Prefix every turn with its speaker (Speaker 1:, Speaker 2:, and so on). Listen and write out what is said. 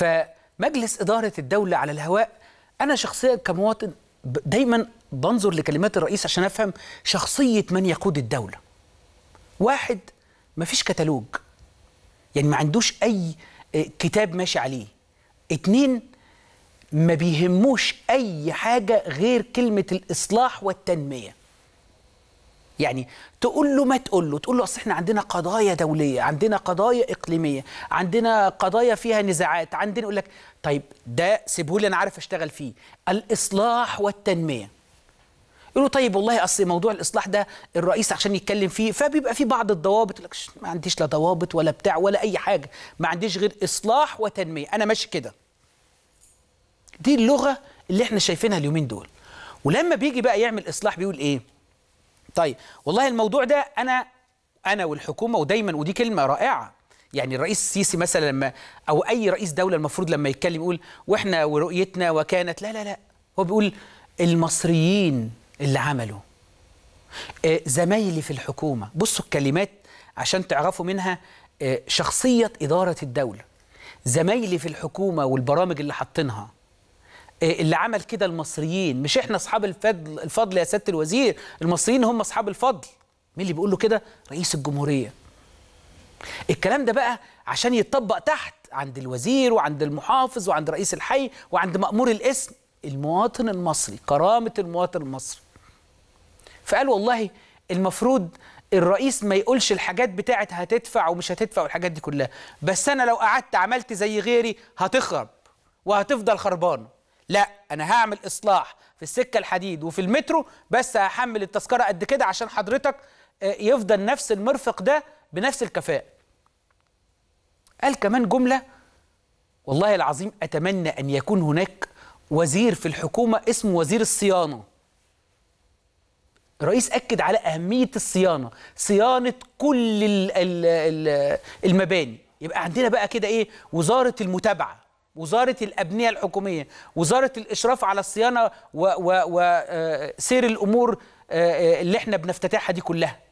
Speaker 1: فمجلس إدارة الدولة على الهواء أنا شخصيا كمواطن دايما بنظر لكلمات الرئيس عشان أفهم شخصية من يقود الدولة واحد ما فيش كتالوج يعني ما عندوش أي آه، كتاب ماشي عليه اتنين ما بيهموش أي حاجة غير كلمة الإصلاح والتنمية يعني تقول له ما تقول له تقول له اصل احنا عندنا قضايا دوليه عندنا قضايا اقليميه عندنا قضايا فيها نزاعات عندنا يقول لك طيب ده سيبهولي انا عارف اشتغل فيه الاصلاح والتنميه يقول له طيب والله اصل موضوع الاصلاح ده الرئيس عشان يتكلم فيه فبيبقى في بعض الضوابط يقول لك ما عنديش لا ضوابط ولا بتاع ولا اي حاجه ما عنديش غير اصلاح وتنميه انا ماشي كده دي اللغه اللي احنا شايفينها اليومين دول ولما بيجي بقى يعمل اصلاح بيقول ايه طيب والله الموضوع ده انا انا والحكومه ودايما ودي كلمه رائعه يعني الرئيس السيسي مثلا لما او اي رئيس دوله المفروض لما يتكلم يقول واحنا ورؤيتنا وكانت لا لا لا هو بيقول المصريين اللي عملوا آه، زمايلي في الحكومه بصوا الكلمات عشان تعرفوا منها آه، شخصيه اداره الدوله زمايلي في الحكومه والبرامج اللي حاطينها إيه، اللي عمل كده المصريين مش احنا اصحاب الفضل الفضل يا سياده الوزير المصريين هم اصحاب الفضل مين اللي بيقول له كده رئيس الجمهوريه الكلام ده بقى عشان يتطبق تحت عند الوزير وعند المحافظ وعند رئيس الحي وعند مأمور الاسم المواطن المصري كرامة المواطن المصري فقال والله المفروض الرئيس ما يقولش الحاجات بتاعت هتدفع ومش هتدفع والحاجات دي كلها بس أنا لو قعدت عملت زي غيري هتخرب وهتفضل خربانه لا انا هعمل اصلاح في السكه الحديد وفي المترو بس هحمل التذكره قد كده عشان حضرتك آه، يفضل نفس المرفق ده بنفس الكفاءه قال كمان جمله والله العظيم اتمنى ان يكون هناك وزير في الحكومه اسمه وزير الصيانه الرئيس اكد على اهميه الصيانه صيانه كل المباني يبقى عندنا بقى كده ايه وزاره المتابعه وزارة الأبنية الحكومية وزارة الإشراف على الصيانة وسير آه، الأمور آه، آه، اللي احنا بنفتتحها دي كلها